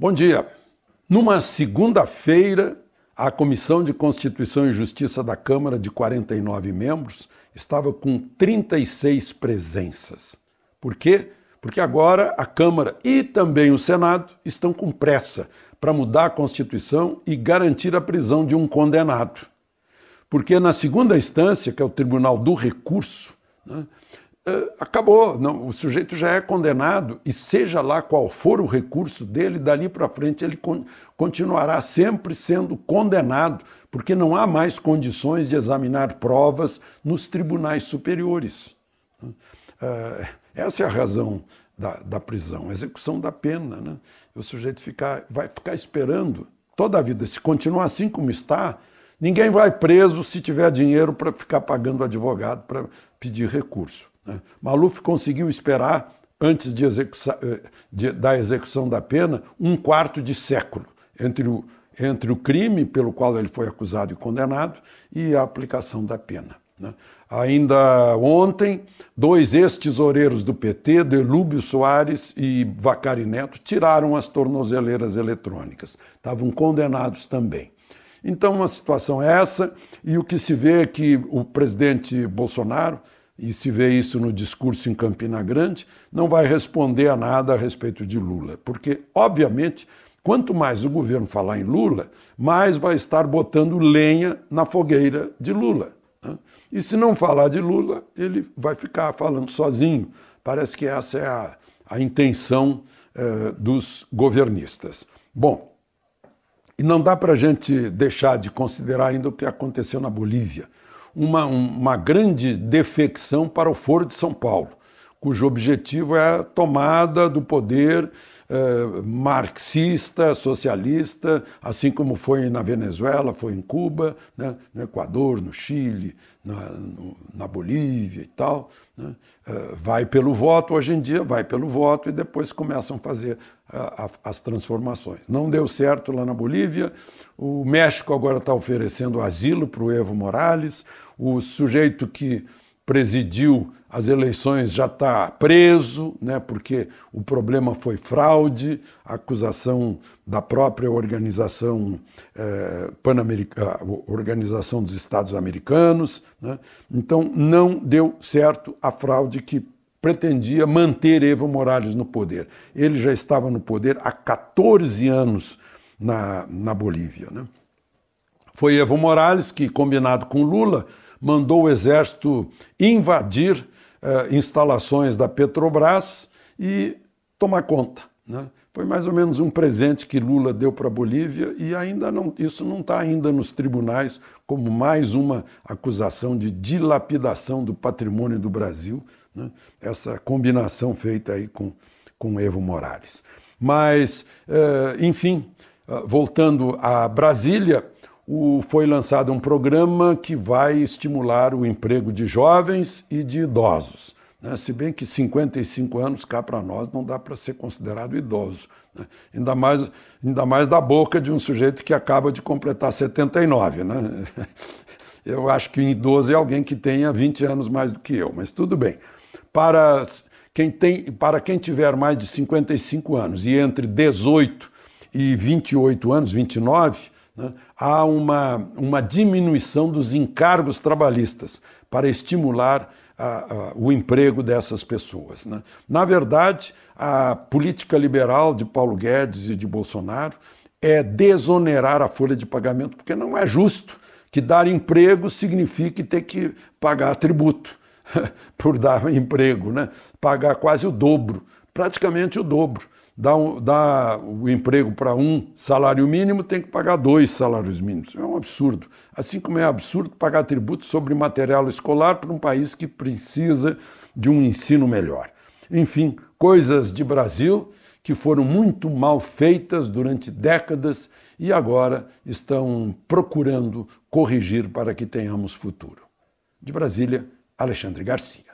Bom dia. Numa segunda-feira, a Comissão de Constituição e Justiça da Câmara, de 49 membros, estava com 36 presenças. Por quê? Porque agora a Câmara e também o Senado estão com pressa para mudar a Constituição e garantir a prisão de um condenado. Porque na segunda instância, que é o Tribunal do Recurso, né, eh, acabou. Não, o sujeito já é condenado e, seja lá qual for o recurso dele, dali para frente ele continuará sempre sendo condenado, porque não há mais condições de examinar provas nos tribunais superiores. Eh, essa é a razão da, da prisão, a execução da pena. Né? O sujeito vai ficar esperando toda a vida. Se continuar assim como está, ninguém vai preso se tiver dinheiro para ficar pagando advogado para pedir recurso. Né? Maluf conseguiu esperar, antes de eh, de, da execução da pena, um quarto de século entre o, entre o crime pelo qual ele foi acusado e condenado e a aplicação da pena. Né? Ainda ontem, dois ex-tesoureiros do PT, Delúbio Soares e Vacari Neto, tiraram as tornozeleiras eletrônicas. Estavam condenados também. Então, uma situação é essa, e o que se vê é que o presidente Bolsonaro e se vê isso no discurso em Campina Grande, não vai responder a nada a respeito de Lula. Porque, obviamente, quanto mais o governo falar em Lula, mais vai estar botando lenha na fogueira de Lula. Né? E se não falar de Lula, ele vai ficar falando sozinho. Parece que essa é a, a intenção eh, dos governistas. Bom, e não dá para a gente deixar de considerar ainda o que aconteceu na Bolívia uma, uma grande defecção para o Foro de São Paulo, cujo objetivo é a tomada do poder eh, marxista, socialista, assim como foi na Venezuela, foi em Cuba, né, no Equador, no Chile, na, no, na Bolívia e tal. Né, eh, vai pelo voto, hoje em dia vai pelo voto e depois começam a fazer a, a, as transformações. Não deu certo lá na Bolívia, o México agora está oferecendo asilo para o Evo Morales, o sujeito que presidiu as eleições já está preso, né, porque o problema foi fraude, acusação da própria organização, eh, organização dos Estados Americanos. Né, então não deu certo a fraude que pretendia manter Evo Morales no poder. Ele já estava no poder há 14 anos na, na Bolívia. Né. Foi Evo Morales que, combinado com Lula, mandou o exército invadir uh, instalações da Petrobras e tomar conta. Né? Foi mais ou menos um presente que Lula deu para a Bolívia e ainda não, isso não está ainda nos tribunais como mais uma acusação de dilapidação do patrimônio do Brasil, né? essa combinação feita aí com, com Evo Morales. Mas, eh, enfim, eh, voltando a Brasília, o, foi lançado um programa que vai estimular o emprego de jovens e de idosos. Né? Se bem que 55 anos cá para nós não dá para ser considerado idoso. Né? Ainda, mais, ainda mais da boca de um sujeito que acaba de completar 79. Né? Eu acho que idoso é alguém que tenha 20 anos mais do que eu, mas tudo bem. Para quem, tem, para quem tiver mais de 55 anos e entre 18 e 28 anos, 29, né? Há uma, uma diminuição dos encargos trabalhistas para estimular a, a, o emprego dessas pessoas. Né? Na verdade, a política liberal de Paulo Guedes e de Bolsonaro é desonerar a folha de pagamento, porque não é justo que dar emprego signifique ter que pagar tributo por dar emprego, né? pagar quase o dobro, praticamente o dobro dá, um, dá o emprego para um salário mínimo, tem que pagar dois salários mínimos. É um absurdo. Assim como é absurdo pagar tributo sobre material escolar para um país que precisa de um ensino melhor. Enfim, coisas de Brasil que foram muito mal feitas durante décadas e agora estão procurando corrigir para que tenhamos futuro. De Brasília, Alexandre Garcia.